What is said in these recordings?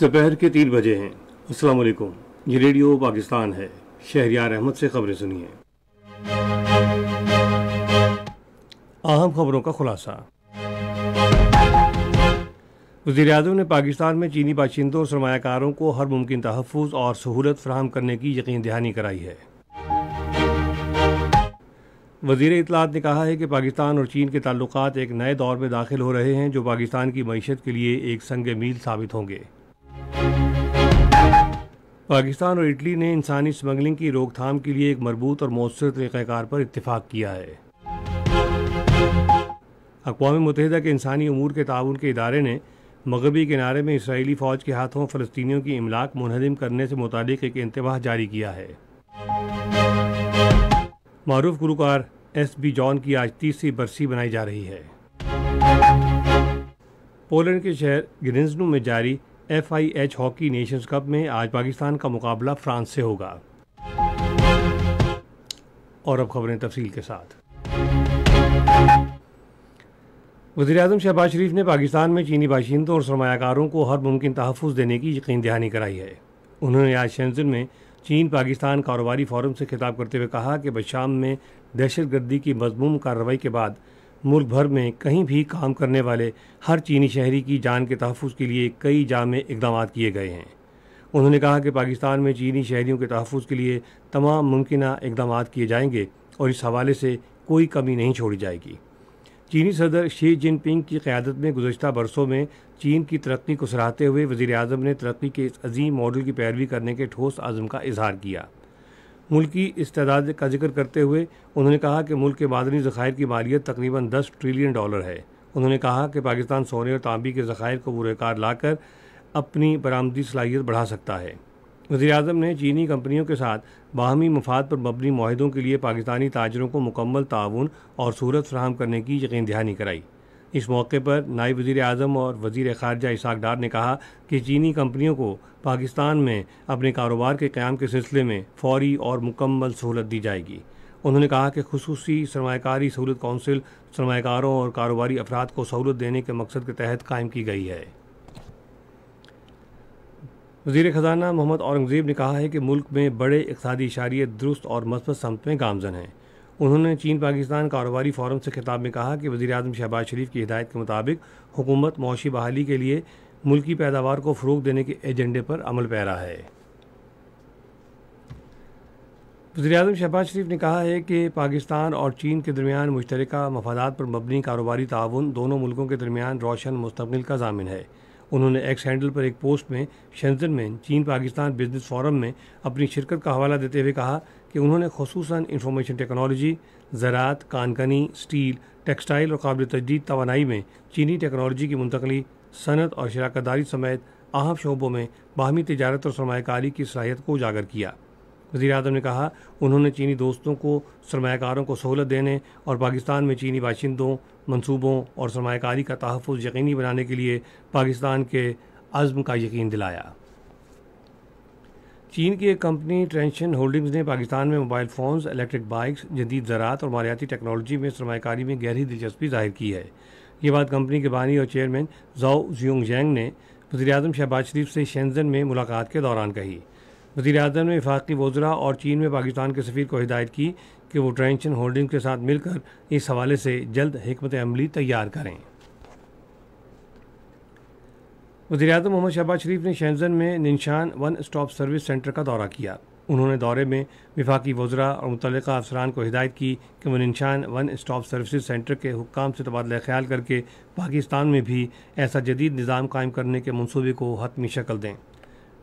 दोपहर के तीन बजे हैं अस्सलाम वालेकुम ये रेडियो पाकिस्तान है शहरियार अहमद से खबरें सुनिए अहम खबरों का खुलासा वजी अजम ने पाकिस्तान में चीनी बाशिंदों और सरमाकारों को हर मुमकिन तहफ़ और सहूलत फ्राहम करने की यकीन दहानी कराई है वजीर इतलात ने कहा है कि पाकिस्तान और चीन के ताल्लुक एक नए दौर में दाखिल हो रहे हैं जो पाकिस्तान की मीशत के लिए एक संग मील साबित होंगे पाकिस्तान और इटली ने इंसानी स्मगलिंग की रोकथाम के लिए एक मरबूत और मौसर तरीक़ार पर इतफाक़ किया है अकवा मतहदा के इंसानी अमूर के ताउन के इदारे ने मगरबी किनारे में इसराइली फ़ौज के हाथों फ़लस्तियों की इमलाक मुनहदम करने से मुतल एक इंतबाह जारी किया है मरूफ गुरुकार एस बी जॉन की आज तीसरी बरसी बनाई जा रही है पोलैंड के शहर ग्रिंजनू में जारी F I H hockey nations cup में आज पाकिस्तान का मुकाबला फ्रांस से होगा और अब खबरें तफसील के साथ वजी अजम शहबाज शरीफ ने पाकिस्तान में चीनी बाशिंदों और सरमाकारों को हर मुमकिन तहफ़ देने की यकीन दहानी कराई है उन्होंने आज शेंजन में चीन पाकिस्तान कारोबारी फोरम से खिताब करते हुए कहा कि बशाम में दहशत गर्दी की मजमूम कार्रवाई के बाद मुल्क भर में कहीं भी काम करने वाले हर चीनी शहरी की जान के तहफ़ के लिए कई जाम इकदाम किए गए हैं उन्होंने कहा कि पाकिस्तान में चीनी शहरीों के तहफ़ के लिए तमाम मुमकिन इकदाम किए जाएंगे और इस हवाले से कोई कमी नहीं छोड़ी जाएगी चीनी सदर शी जिनपिंग की क़्यादत में गुजशत बरसों में चीन की तरक्की को सराहते हुए वज़ी अजम ने तरक्की के इस अजीम मॉडल की पैरवी करने के ठोस आज़म का इजहार किया मुल्क की इस का जिक्र करते हुए उन्होंने कहा कि मुल्क के मादनी ज़खायर की मालियत तकरीबन दस ट्रिलियन डॉलर है उन्होंने कहा कि पाकिस्तान सोने और तांबी के ज़खायर को बुरेकार लाकर अपनी बरामदी सलाहियत बढ़ा सकता है वजी अजम ने चीनी कंपनियों के साथ बाहमी मफाद पर मबनी माहिदों के लिए पाकिस्तानी ताजरों को मुकम्मल ताउन और सूरत फ्राहम करने की यकीन दहानी कराई इस मौके पर नायब वजीर अजम और वजीर खारजा इसाक डार ने कहा कि चीनी कंपनियों को पाकिस्तान में अपने कारोबार के क्याम के सिलसिले में फौरी और मुकम्मल सहूलत दी जाएगी उन्होंने कहा कि खसूसी सरमाकारी सहूलत कौंसिल सरमाकारों और कारोबारी अफराद को सहूलत देने के मकसद के तहत कायम की गई है वजीर ख़जाना मोहम्मद औरंगज़ेब ने कहा है कि मुल्क में बड़े इकतदी इशारे दुरुस्त और मस्बत समत में गामजन हैं उन्होंने चीन पाकिस्तान कारोबारी फोरम से खिताब में कहा कि वजी अजम शहबाज शरीफ की हिदायत के मुताबिक हुकूमत मौशी बहाली के लिए मुल्की पैदावार को फ़रूग देने के एजेंडे पर अमल पैरा है वजी अजम शहबाज शरीफ ने कहा है कि पाकिस्तान और चीन के दरमियान मुश्तरक मफादा पर मबनी कारोबारी ताउन दोनों मुल्कों के दरमियान रोशन मुस्तबिल का जामिन है उन्होंने एक्स हैंडल पर एक पोस्ट में शंजन में चीन पाकिस्तान बिजनेस फोरम में अपनी शिरकत का हवाला देते हुए कहा कि उन्होंने खसूस इंफॉर्मेशन टेक्नोलॉजी ज़रात कानकनी स्टील टेक्सटाइल और काबिल तजदीद तोानाई में चीनी टेक्नोलॉजी की मुंतकली सनत और शराकतदारी समेत अहम शोबों में बाहमी तजारत और सरमाकारी की सलाहियत को उजागर किया वज़ी अजम ने कहा उन्होंने चीनी दोस्तों को सरमाकारों को सहूलत देने और पाकिस्तान में चीनी बाशिंदों मनसूबों और सरमाकारी का तहफ़ यकीनी बनाने के लिए पाकिस्तान के अज़म का यकीन दिलाया चीन की एक कंपनी ट्रेंशन होल्डिंग्स ने पाकिस्तान में मोबाइल फ़ोन्स इलेक्ट्रिक बाइक्स जदीद ज़रात और मालियाती टेक्नोलॉजी में सरमाकारी में गहरी दिलचस्पी जाहिर की है ये बात कंपनी के बानी और चेयरमैन जाओ जियोंग जैंग ने वजी अजम शहबाज शरीफ से शेंजन में मुलाकात के दौरान कही वजी अजम ने विफाक वजरा और चीन में पाकिस्तान के सफी को हिदायत की कि वो ट्रेंशन होल्डिंग के साथ मिलकर इस हवाले से जल्द हमत अमली तैयार करें वजी अजम मोहम्मद शहबाज शरीफ ने शहजन में निशान वन स्टॉप सर्विस सेंटर का दौरा किया उन्होंने दौरे में विफाकी वजरा और मुतल अफसरान को हिदायत की कि वह निशान वन स्टॉप सर्विस सेंटर के हुकाम से तबादला ख्याल करके पाकिस्तान में भी ऐसा जदीद निज़ाम कायम करने के मनसूबे को हतमी शक्ल दें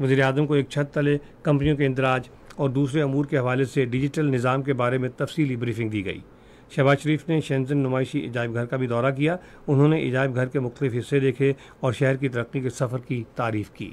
वजी अजम को एक छत तले कंपनियों के इंदराज और दूसरे अमूर के हवाले से डिजिटल निज़ाम के बारे में तफसली ब्रीफिंग दी गई शहबाज शरीफ ने शनजन नुमाइशी अजायब घर का भी दौरा किया उन्होंने अजायब घर के मुख्तफ हिस्से देखे और शहर की तरक्की के सफ़र की तारीफ की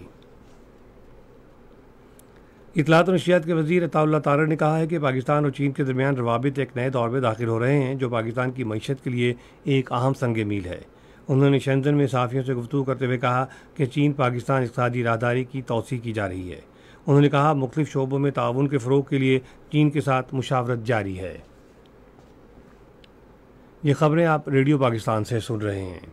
इतलात नशियात के वजीर अताउल्ला तारा ने कहा है कि पाकिस्तान और चीन के दरमियान रवाबित एक नए दौर में दाखिल हो रहे हैं जो पाकिस्तान की मीशत के लिए एक अहम संग मील है उन्होंने शंजन में साफियों से गुफ्तू करते हुए कहा कि चीन पाकिस्तान इकतदी राहदारी की तोसी की जा रही है उन्होंने कहा मुख्तफ शोबों में ताउन के फ़रोग के लिए चीन के साथ मुशावरत जारी है ये खबरें आप रेडियो पाकिस्तान से सुन रहे हैं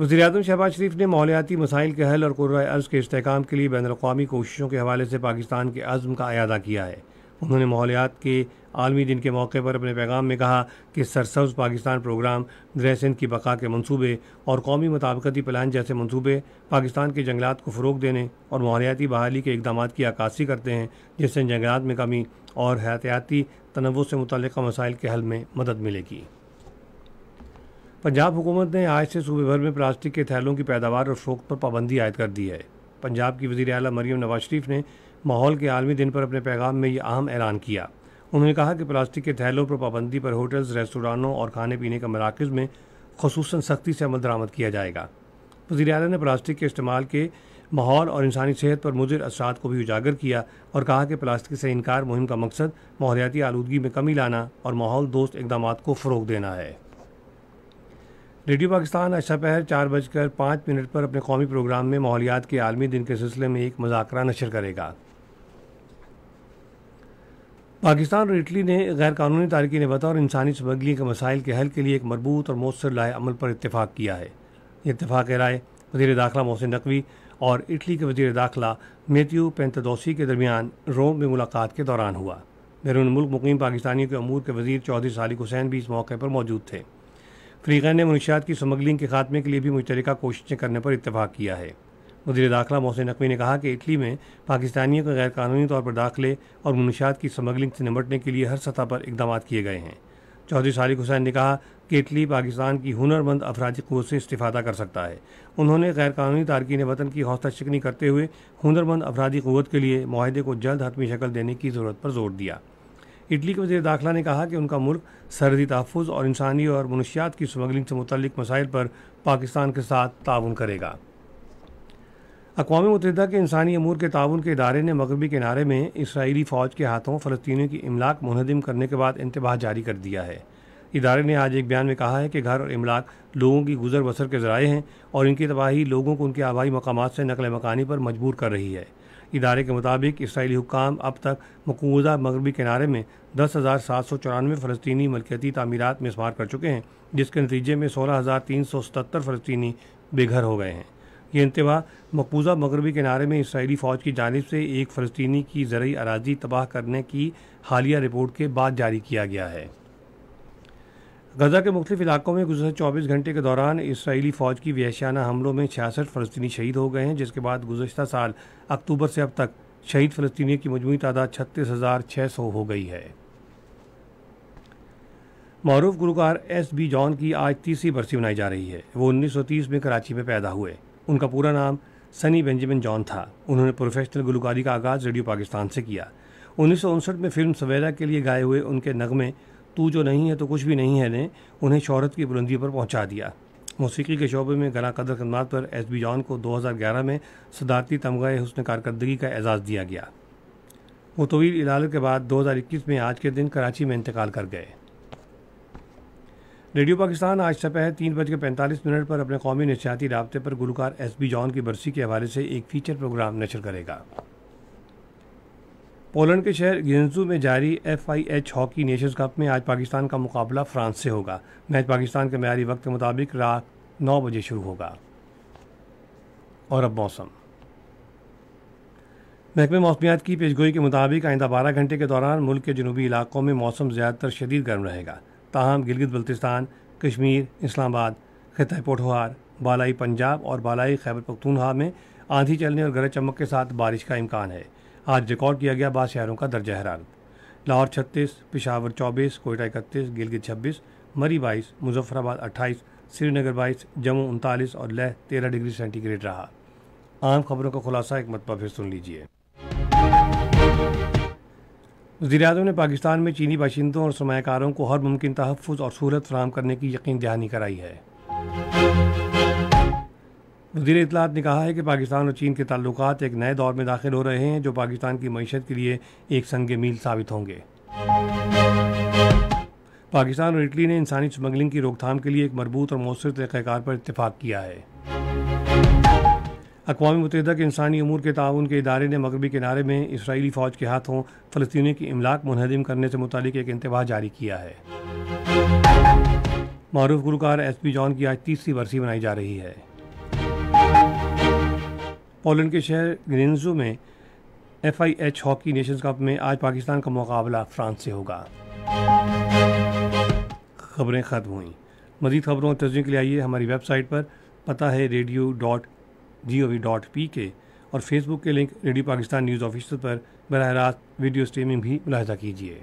वजी अजम शहबाज शरीफ ने मालियाती मसाइल के हल और कुर्रा अर्ज़ के इसकाम के लिए बैन अवी कोशिशों के हवाले से पाकिस्तान के अज़म का अदा किया है उन्होंने मालियात के आलमी दिन के मौके पर अपने पैगाम में कहा कि सरसब्ज पाकिस्तान प्रोग्राम ड्रेसिन की बका के मंसूबे और कौमी मुताबकती प्लान जैसे मंसूबे पाकिस्तान के जंगलात को फ़रोग देने और मालियाती बहाली के इकदाम की अक्सी करते हैं जिससे जंगलात में कमी और हयातियाती तनवु से मुतल मसाइल के हल में मदद मिलेगी पंजाब हुकूमत ने आज से सूबे भर में प्लास्टिक के थैलों की पैदावार और फरोख पर पाबंदी आयद कर दी है पंजाब की वजी अला मरीम नवाज शरीफ ने माहौल के आलमी दिन पर अपने पैगाम में यह अहम ऐलान किया उन्होंने कहा कि प्लास्टिक के थैलों पर पाबंदी पर होटल्स रेस्टोरानों और खाने पीने के मराकज़ में खसूस सख्ती से अमल दरामद किया जाएगा वजी अल ने प्लास्टिक के इस्तेमाल के माहौल और इंसानी सेहत पर मुजर असरात को भी उजागर किया और कहा कि प्लास्टिक से इनकार मुहिम का मकसद माहौलियाती आलूदगी में कमी लाना और माहौल दोस्त इकदाम को फ़रोग देना है रेडियो पाकिस्तान आज दोपहर चार बजकर पाँच मिनट पर अपने कौमी प्रोग्राम में माहौलियात के आलमी दिन के सिलसिले में एक मजाक नशर करेगा पाकिस्तान और इटली ने गैर कानूनी तारकिन वतः और इंसानी स्मगलिंग के मसाइल के हल के लिए एक मरबूत और मौसर लाए अमल पर इतफाक़ किया है ये इतफाक़ राय वजीर दाखिला मोहसिन नकवी और इटली के वजीर दाखिला मेथ्यू पेंतदोसी के दरमियान रोम में मुलाकात के दौरान हुआ बैरून मुल्क मुकीम पाकिस्तानियों के अमूर के वजीर चौधरी सालिक हुसैन भी इस मौके पर मौजूद थे फ्रीकैन ने मनुष्यात की स्मगलिंग के खात्मे के लिए भी मुश्तरक कोशिशें करने पर इतफाक़ किया है वजीर दाखिला मोहसिन नकवी ने कहा कि इटली में पाकिस्तानियों के गैरकानूनी तौर पर दाखिले और मनुष्यात की स्मगलिंग से निपटने के लिए हर सतह पर इकदाम किए गए हैं चौधरी सारिक हुसैन ने कहा कि इटली पाकिस्तान की हुनरमंद अफराजी क़वत से इस्तीफादा कर सकता है उन्होंने गैरकानूनी तारकिन वतन की हौसला शिकनी करते हुए हुनरमंद अफराजी क़वत के लिए माहदे को जल्द हतमी शक्ल देने की ज़रूरत पर जोर दिया इटली के वजी दाखिला ने कहा कि उनका मुल्क सरहदी तहफ़ और इंसानी और मनुष्यात की स्मगलिंग से मुतल मसाइल पर पाकिस्तान के साथ ताउन करेगा अकवा मुतहदा के इंसानी अमूर के ताउन के इदारे ने मगरबी किनारे में इसराइली फ़ौज के हाथों फ़लस्तियों की अमलाक मुनहदम करने के बाद इंतबाह जारी कर दिया है इदारे ने आज एक बयान में कहा है कि घर और इमलाक लोगों की गुजर बसर के ज़राए हैं और इनकी तबाही लोगों को उनके आबाई मकाम से नकल मकानी पर मजबूर कर रही है इदारे के मुताबिक इसराइली हुकाम अब तक मकूजा मगरबी किनारे में दस हज़ार सात सौ चौरानवे फ़लस्तनी मलकियती तमीरत में इसमार कर चुके हैं जिसके नतीजे में सोलह हज़ार तीन सौ सतर फ़लस्तनी बेघर हो गए हैं ये इंतवा मकबूजा मगरबी किनारे में इसराइली फ़ौज की जानब से एक फ़लस्तनी की ज़रिए अराजी तबाह करने की हालिया रिपोर्ट के बाद जारी किया गया है गजा के मुख्तफ इलाकों में गुजशत चौबीस घंटे के दौरान इसराइली फ़ौज की वहशियाना हमलों में छियासठ फ़लस्तनी शहीद हो गए हैं जिसके बाद गुजशत साल अक्टूबर से अब तक शहीद फ़लस्तियों की मजमू तादाद छत्तीस हज़ार छः सौ हो गई है मरूफ गुरुकार एस बी जॉन की आज तीसरी बरसी मनाई जा रही है वो उन्नीस सौ तीस में कराची में पैदा हुए उनका पूरा नाम सनी बेंजामिन जॉन था उन्होंने प्रोफेशनल गुलकारी का आगाज़ रेडियो पाकिस्तान से किया उन्नीस में फिल्म सवेरा के लिए गाए हुए उनके नगमे तू जो नहीं है तो कुछ भी नहीं है ने उन्हें शहरत की बुलंदी पर पहुंचा दिया मौसीकी के शोबे में गला कदर खदमात पर एस बी जॉन को 2011 में सदारती तमगा हसन कारकर्दगी का एजाज़ दिया गया वो तवील इलाज के बाद 2021 में आज के दिन कराची में इंतकाल कर गए रेडियो पाकिस्तान आज सपह तीन बज के पैंतालीस मिनट पर अपने कौमी नशियाती रबते पर गुलकार एस बी जॉन की बरसी के हवाले से एक फीचर प्रोग्राम नशर करेगा पोलैंड के शहर गेंजू में जारी F I H hockey nations cup में आज पाकिस्तान का मुकाबला फ्रांस से होगा मैच पाकिस्तान के मैारी वक्त के मुताबिक रात नौ बजे शुरू होगा और अब मौसम महकमे मौसमियात की पेशगोई के मुताबिक आइंदा बारह घंटे के दौरान मुल्क के जनूबी इलाकों में मौसम ज़्यादातर शदीद गर्म रहेगा ताहम गिलगित बल्तिस्तान कश्मीर इस्लामाबाद खतः पोठोहार बालाई पंजाब और बालाई खैबर पख्तूनहा में आंधी चलने और गरज चमक के साथ बारिश का इम्कान है आज रिकॉर्ड किया गया बाद शहरों का दर्जा हरारत लाहौर छत्तीस पिशावर चौबीस कोयटा इकतीस गिलगित छब्बीस मरी बाईस मुजफ्फराबाद अट्ठाईस श्रीनगर बाईस जम्मू उनतालीस और लह तेरह डिग्री सेंटीग्रेड रहा आम खबरों का खुलासा एक मतबा फिर सुन लीजिए वजी अजम ने पाकिस्तान में चीनी बाशिंदों और सरमाकारों को हर मुमकिन तहफ़ और सहूलत फराम करने की यकीन दहानी कराई है वजीर इतलात ने कहा है कि पाकिस्तान और चीन के तल्लक एक नए दौर में दाखिल हो रहे हैं जो पाकिस्तान की मीशत के लिए एक संग मील साबित होंगे पाकिस्तान और इटली ने इंसानी स्मगलिंग की रोकथाम के लिए एक मरबूत और मौसर तरीक़ार पर इतफाक़ किया है अकवा मुतहदा के इंसानी अमूर के ताउन के इदारे ने मगरबी किनारे में इसराइली फ़ौज के हाथों फ़लस्तनी की इमलाक मुनहदम करने से मुतल एक इंतबाह जारी किया है मरूफ गुरुकार एस पी जॉन की आज तीसरी बरसी मनाई जा रही है पोलैंड के शहर ग्रेंजो में F I H hockey nations cup में आज पाकिस्तान का मुकाबला फ्रांस से होगा खबरें ख़त्म हुई मजीद खबरों और तस्वीर के लिए आइए हमारी वेबसाइट पर पता है radio dot G O V dot P K और फेसबुक के link radio Pakistan news office पर बरह रास्त वीडियो स्ट्रीमिंग भी मुलाहजा कीजिए